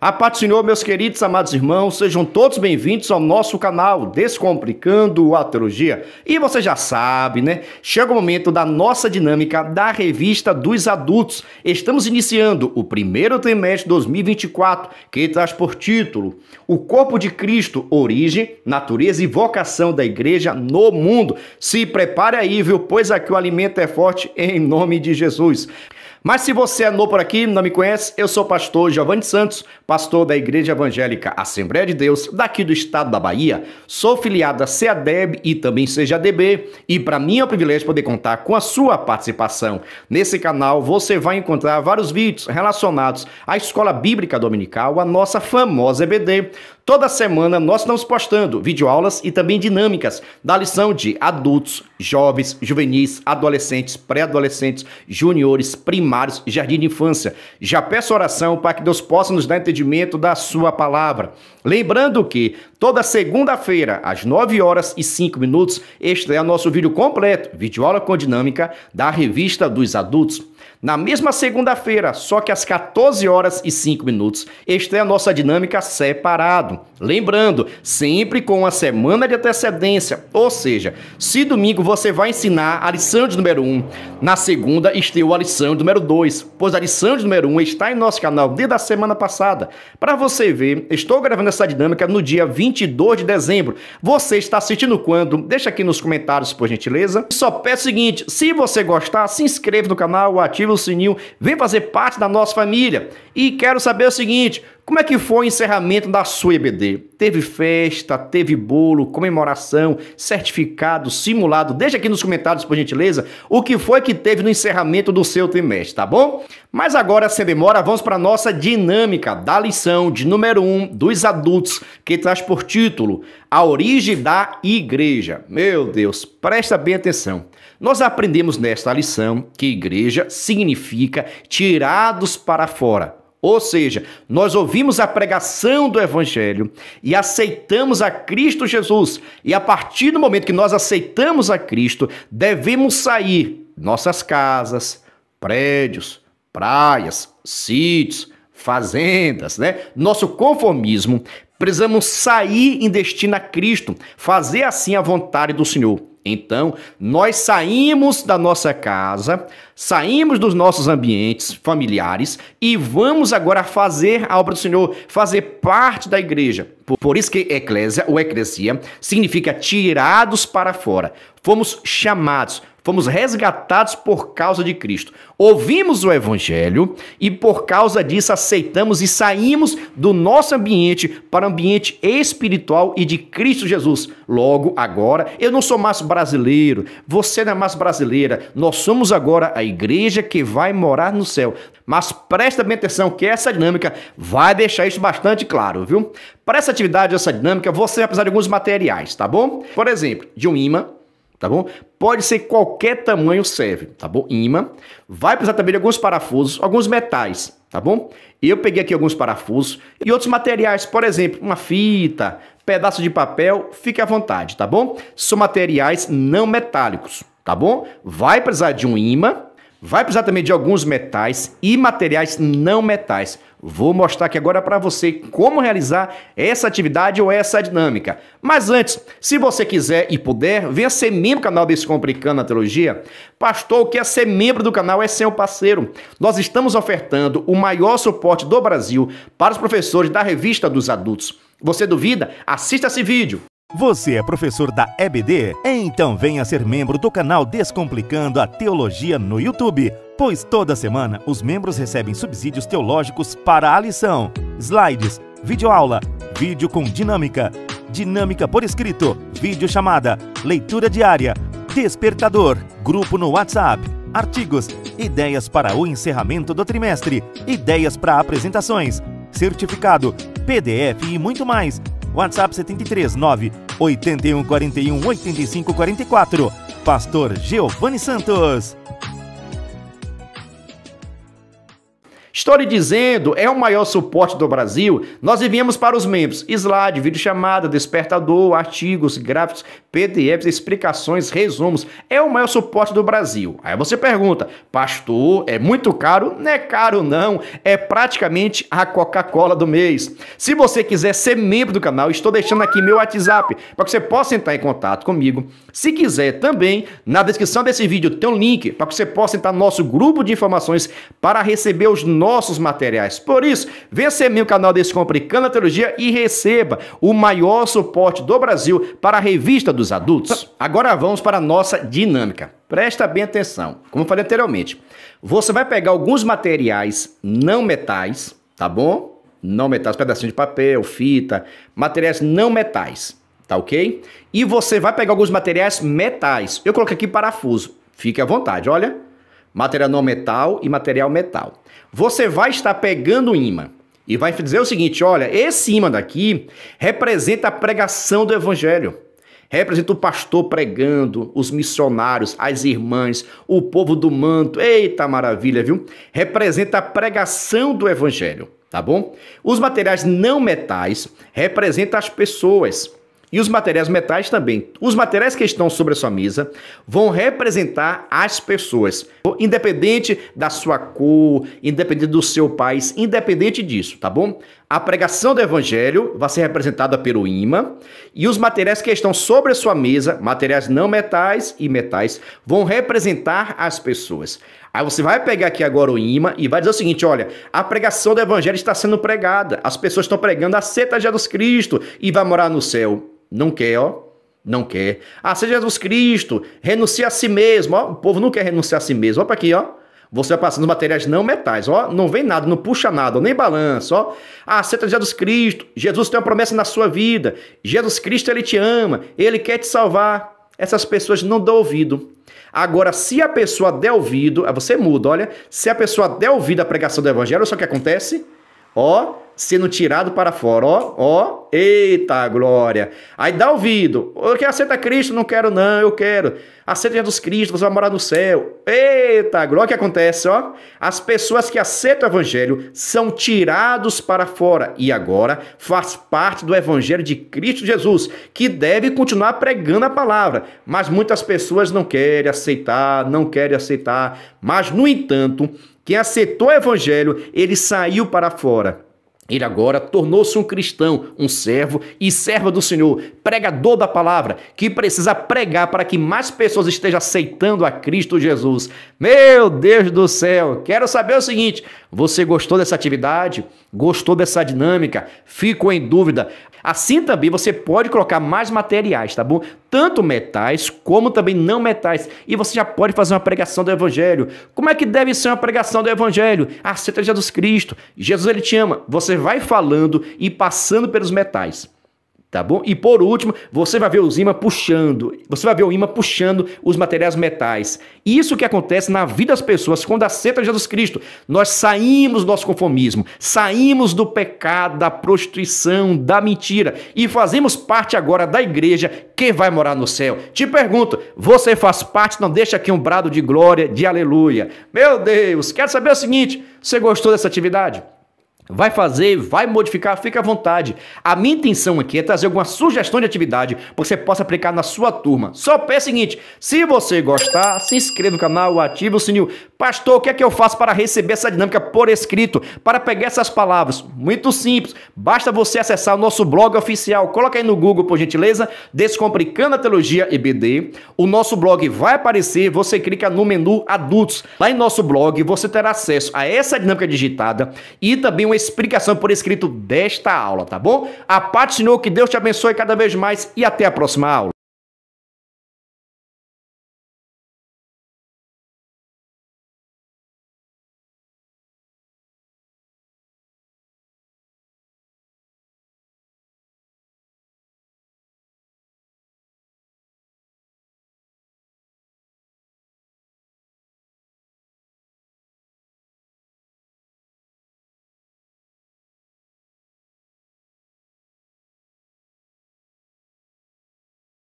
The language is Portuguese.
A paz do Senhor, meus queridos amados irmãos, sejam todos bem-vindos ao nosso canal Descomplicando a Teologia. E você já sabe, né? Chega o momento da nossa dinâmica da revista dos adultos. Estamos iniciando o primeiro trimestre de 2024, que traz por título O Corpo de Cristo, Origem, Natureza e Vocação da Igreja no Mundo. Se prepare aí, viu? Pois aqui o alimento é forte em nome de Jesus. Mas se você é novo por aqui, não me conhece, eu sou o pastor Giovanni Santos, pastor da Igreja Evangélica Assembleia de Deus, daqui do estado da Bahia. Sou filiado a CEADEB e também CJDB, e para mim é um privilégio poder contar com a sua participação. Nesse canal você vai encontrar vários vídeos relacionados à Escola Bíblica Dominical, a nossa famosa EBD. Toda semana nós estamos postando videoaulas e também dinâmicas da lição de adultos, jovens, juvenis, adolescentes, pré-adolescentes, juniores, primários, jardim de infância. Já peço oração para que Deus possa nos dar entendimento da sua palavra. Lembrando que toda segunda-feira, às 9 horas e 5 minutos, este é o nosso vídeo completo, videoaula com dinâmica da revista dos adultos. Na mesma segunda-feira, só que às 14 horas e 5 minutos, é a nossa dinâmica separado. Lembrando, sempre com a semana de antecedência, ou seja, se domingo você vai ensinar a lição de número 1, na segunda estreou a lição de número 2, pois a lição de número 1 está em nosso canal desde a semana passada. Para você ver, estou gravando essa dinâmica no dia 22 de dezembro. Você está assistindo quando? Deixa aqui nos comentários, por gentileza. Só peço o seguinte, se você gostar, se inscreva no canal, ative o sininho, vem fazer parte da nossa família. E quero saber o seguinte, como é que foi o encerramento da sua EBD? Teve festa, teve bolo, comemoração, certificado, simulado? Deixa aqui nos comentários, por gentileza, o que foi que teve no encerramento do seu trimestre, tá bom? Mas agora, sem demora, vamos para a nossa dinâmica da lição de número 1 um dos adultos, que traz por título A Origem da Igreja. Meu Deus, presta bem atenção. Nós aprendemos nesta lição que igreja significa tirados para fora ou seja, nós ouvimos a pregação do Evangelho e aceitamos a Cristo Jesus. E a partir do momento que nós aceitamos a Cristo, devemos sair nossas casas, prédios, praias, sítios, fazendas, né? Nosso conformismo. Precisamos sair em destino a Cristo, fazer assim a vontade do Senhor. Então, nós saímos da nossa casa, saímos dos nossos ambientes familiares e vamos agora fazer a obra do Senhor, fazer parte da igreja. Por isso que eclésia ou eclesia significa tirados para fora. Fomos chamados, Fomos resgatados por causa de Cristo. Ouvimos o Evangelho e por causa disso aceitamos e saímos do nosso ambiente para o ambiente espiritual e de Cristo Jesus. Logo, agora, eu não sou mais brasileiro, você não é mais brasileira. Nós somos agora a igreja que vai morar no céu. Mas presta bem atenção que essa dinâmica vai deixar isso bastante claro, viu? Para essa atividade, essa dinâmica, você vai precisar de alguns materiais, tá bom? Por exemplo, de um imã, tá bom? Pode ser qualquer tamanho serve, tá bom? Imã. Vai precisar também de alguns parafusos, alguns metais, tá bom? Eu peguei aqui alguns parafusos e outros materiais, por exemplo, uma fita, pedaço de papel, fique à vontade, tá bom? São materiais não metálicos, tá bom? Vai precisar de um imã, Vai precisar também de alguns metais e materiais não metais. Vou mostrar aqui agora para você como realizar essa atividade ou essa dinâmica. Mas antes, se você quiser e puder, venha ser membro do canal Descomplicando a Teologia. Pastor, o que é ser membro do canal é ser um parceiro. Nós estamos ofertando o maior suporte do Brasil para os professores da Revista dos Adultos. Você duvida? Assista esse vídeo. Você é professor da EBD? Então venha ser membro do canal Descomplicando a Teologia no YouTube, pois toda semana os membros recebem subsídios teológicos para a lição, slides, videoaula, vídeo com dinâmica, dinâmica por escrito, vídeo chamada, leitura diária, despertador, grupo no WhatsApp, artigos, ideias para o encerramento do trimestre, ideias para apresentações, certificado, PDF e muito mais. WhatsApp 73 9 81 41 85 44. Pastor Giovanni Santos. Estou lhe dizendo é o maior suporte do Brasil. Nós enviamos para os membros slide, vídeo chamada, despertador, artigos, gráficos, PDFs, explicações, resumos. É o maior suporte do Brasil. Aí você pergunta, pastor, é muito caro? Não é caro não, é praticamente a Coca-Cola do mês. Se você quiser ser membro do canal, estou deixando aqui meu WhatsApp para que você possa entrar em contato comigo. Se quiser também, na descrição desse vídeo tem um link para que você possa entrar no nosso grupo de informações para receber os novos nossos materiais. Por isso, vença ser meu canal Descomplicando a Teologia e receba o maior suporte do Brasil para a revista dos adultos. Agora vamos para a nossa dinâmica. Presta bem atenção. Como falei anteriormente, você vai pegar alguns materiais não metais, tá bom? Não metais, pedacinho de papel, fita, materiais não metais, tá ok? E você vai pegar alguns materiais metais. Eu coloquei aqui parafuso. Fique à vontade, olha material não metal e material metal. Você vai estar pegando o ímã e vai dizer o seguinte: olha, esse ímã daqui representa a pregação do evangelho. Representa o pastor pregando, os missionários, as irmãs, o povo do manto. Eita maravilha, viu? Representa a pregação do evangelho, tá bom? Os materiais não metais representam as pessoas e os materiais metais também. Os materiais que estão sobre a sua mesa vão representar as pessoas, independente da sua cor, independente do seu país, independente disso, tá bom? A pregação do evangelho vai ser representada pelo imã e os materiais que estão sobre a sua mesa, materiais não metais e metais, vão representar as pessoas. Aí você vai pegar aqui agora o imã e vai dizer o seguinte, olha, a pregação do evangelho está sendo pregada, as pessoas estão pregando, aceita Jesus Cristo e vai morar no céu. Não quer, ó. Não quer. Aceita Jesus Cristo, renuncia a si mesmo, ó. O povo não quer renunciar a si mesmo. Olha para aqui, ó. Você vai passando materiais não metais, ó. Não vem nada, não puxa nada, nem balança, ó. Aceita ah, Jesus Cristo. Jesus tem uma promessa na sua vida. Jesus Cristo, ele te ama. Ele quer te salvar. Essas pessoas não dão ouvido. Agora, se a pessoa der ouvido, você muda, olha. Se a pessoa der ouvido à pregação do evangelho, só que acontece, ó, sendo tirado para fora. Ó, ó, eita glória. Aí dá ouvido. Eu quero aceita Cristo, não quero não, eu quero. Aceita Jesus Cristo, você vai morar no céu. Eita glória, o que acontece, ó? As pessoas que aceitam o evangelho são tirados para fora e agora faz parte do evangelho de Cristo Jesus, que deve continuar pregando a palavra. Mas muitas pessoas não querem aceitar, não querem aceitar. Mas no entanto, quem aceitou o evangelho, ele saiu para fora ele agora tornou-se um cristão, um servo e serva do Senhor, pregador da palavra, que precisa pregar para que mais pessoas estejam aceitando a Cristo Jesus. Meu Deus do céu, quero saber o seguinte: você gostou dessa atividade? Gostou dessa dinâmica? Ficou em dúvida? Assim também você pode colocar mais materiais, tá bom? Tanto metais como também não metais. E você já pode fazer uma pregação do evangelho. Como é que deve ser uma pregação do evangelho? Aceita Jesus Cristo. Jesus ele te ama. Você vai falando e passando pelos metais tá bom? E por último, você vai ver os imãs puxando, você vai ver o imã puxando os materiais metais. Isso que acontece na vida das pessoas quando aceitam Jesus Cristo. Nós saímos do nosso conformismo, saímos do pecado, da prostituição, da mentira e fazemos parte agora da igreja que vai morar no céu. Te pergunto, você faz parte? Não deixa aqui um brado de glória, de aleluia. Meu Deus, quero saber o seguinte, você gostou dessa atividade? Vai fazer, vai modificar, fica à vontade. A minha intenção aqui é trazer alguma sugestão de atividade que você possa aplicar na sua turma. Só pé seguinte, se você gostar, se inscreva no canal, ative o sininho. Pastor, o que é que eu faço para receber essa dinâmica por escrito, para pegar essas palavras? Muito simples, basta você acessar o nosso blog oficial. Coloca aí no Google, por gentileza, Descomplicando a Teologia EBD. O nosso blog vai aparecer, você clica no menu Adultos. Lá em nosso blog, você terá acesso a essa dinâmica digitada e também um explicação por escrito desta aula, tá bom? A paz Senhor, que Deus te abençoe cada vez mais e até a próxima aula.